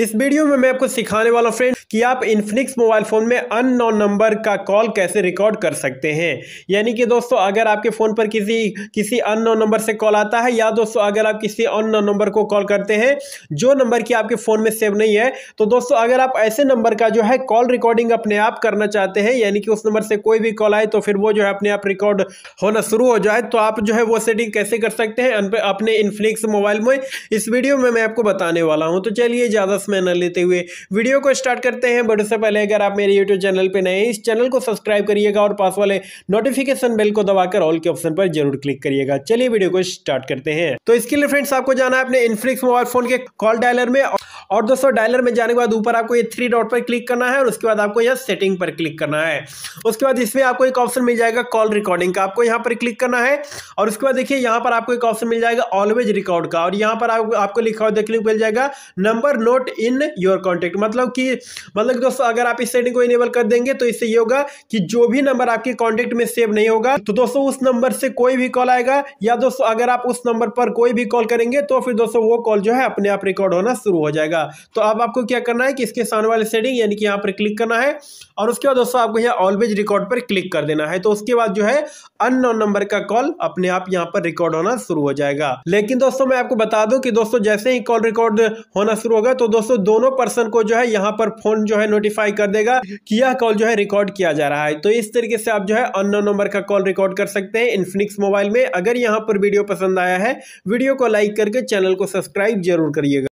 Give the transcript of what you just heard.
इस वीडियो में मैं आपको सिखाने वाला फ्रेंड कि आप इन्फिनिक्स मोबाइल फ़ोन में अननोन नंबर का कॉल कैसे रिकॉर्ड कर सकते हैं यानी कि दोस्तों अगर आपके फ़ोन पर किसी किसी अननोन नंबर से कॉल आता है या दोस्तों अगर आप किसी अननोन नंबर को कॉल करते हैं जो नंबर की आपके फ़ोन में सेव नहीं है तो दोस्तों अगर आप ऐसे नंबर का जो है कॉल रिकॉर्डिंग अपने आप करना चाहते हैं यानी कि उस नंबर से कोई भी कॉल आए तो फिर वो जो है अपने आप रिकॉर्ड होना शुरू हो जाए तो आप जो है वो सेटिंग कैसे कर सकते हैं अपने इन्फिनिक्स मोबाइल में इस वीडियो में मैं आपको बताने वाला हूँ तो चलिए ज़्यादा आपस में न लेते हुए वीडियो को स्टार्ट करते हैं बट उससे पहले अगर आप मेरे यूट्यूब चैनल पर नए इस चैनल को सब्सक्राइब करिएगा और पास वाले नोटिफिकेशन बेल को दबाकर ऑल के ऑप्शन पर जरूर क्लिक करिएगा चलिए वीडियो को स्टार्ट करते हैं तो इसके लिए फ्रेंड्स आपको जाना है अपने इनफ्लिक्स मोबाइल फोन के कॉल डायलर में और दोस्तों डायलर में जाने के बाद ऊपर आपको ये थ्री डॉट पर क्लिक करना है और उसके बाद आपको यहाँ सेटिंग पर क्लिक करना है उसके बाद इसमें आपको एक ऑप्शन मिल जाएगा कॉल रिकॉर्डिंग का आपको यहाँ पर क्लिक करना है और उसके बाद देखिए यहाँ पर आपको एक ऑप्शन मिल जाएगा ऑलवेज रिकॉर्ड का और यहाँ पर आपको लिखा हुआ देखने को मिल जाएगा number note in your contact मतलब कि मतलब दोस्तों अगर आप इस सेटिंग को इनेबल कर देंगे तो इससे ये होगा कि जो भी नंबर आपके कॉन्टेक्ट में सेव नहीं होगा तो दोस्तों उस नंबर से कोई भी कॉल आएगा या दोस्तों अगर आप उस नंबर पर कोई भी कॉल करेंगे तो फिर दोस्तों वो कॉल जो है अपने आप रिकॉर्ड होना शुरू हो जाएगा जाएगा तो अब आपको क्या करना है कि इसके सामने वाले सेटिंग यानी कि यहाँ पर क्लिक करना है और उसके बाद दोस्तों आपको यहाँ ऑलवेज रिकॉर्ड पर क्लिक कर देना है तो उसके बाद जो है अननोन नंबर का कॉल अपने आप यहाँ पर रिकॉर्ड होना शुरू हो जाएगा लेकिन दोस्तों मैं आपको बता दूँ कि दोस्तों जैसे ही कॉल रिकॉर्ड होना शुरू होगा तो दोस्तों दोनों पर्सन को जो है यहाँ पर फोन जो है नोटिफाई कर देगा कि यह कॉल जो है रिकॉर्ड किया जा रहा है तो इस तरीके से आप जो है अननोन नंबर का कॉल रिकॉर्ड कर सकते हैं इन्फिनिक्स मोबाइल में अगर यहाँ पर वीडियो पसंद आया है वीडियो को लाइक करके चैनल को सब्सक्राइब जरूर करिएगा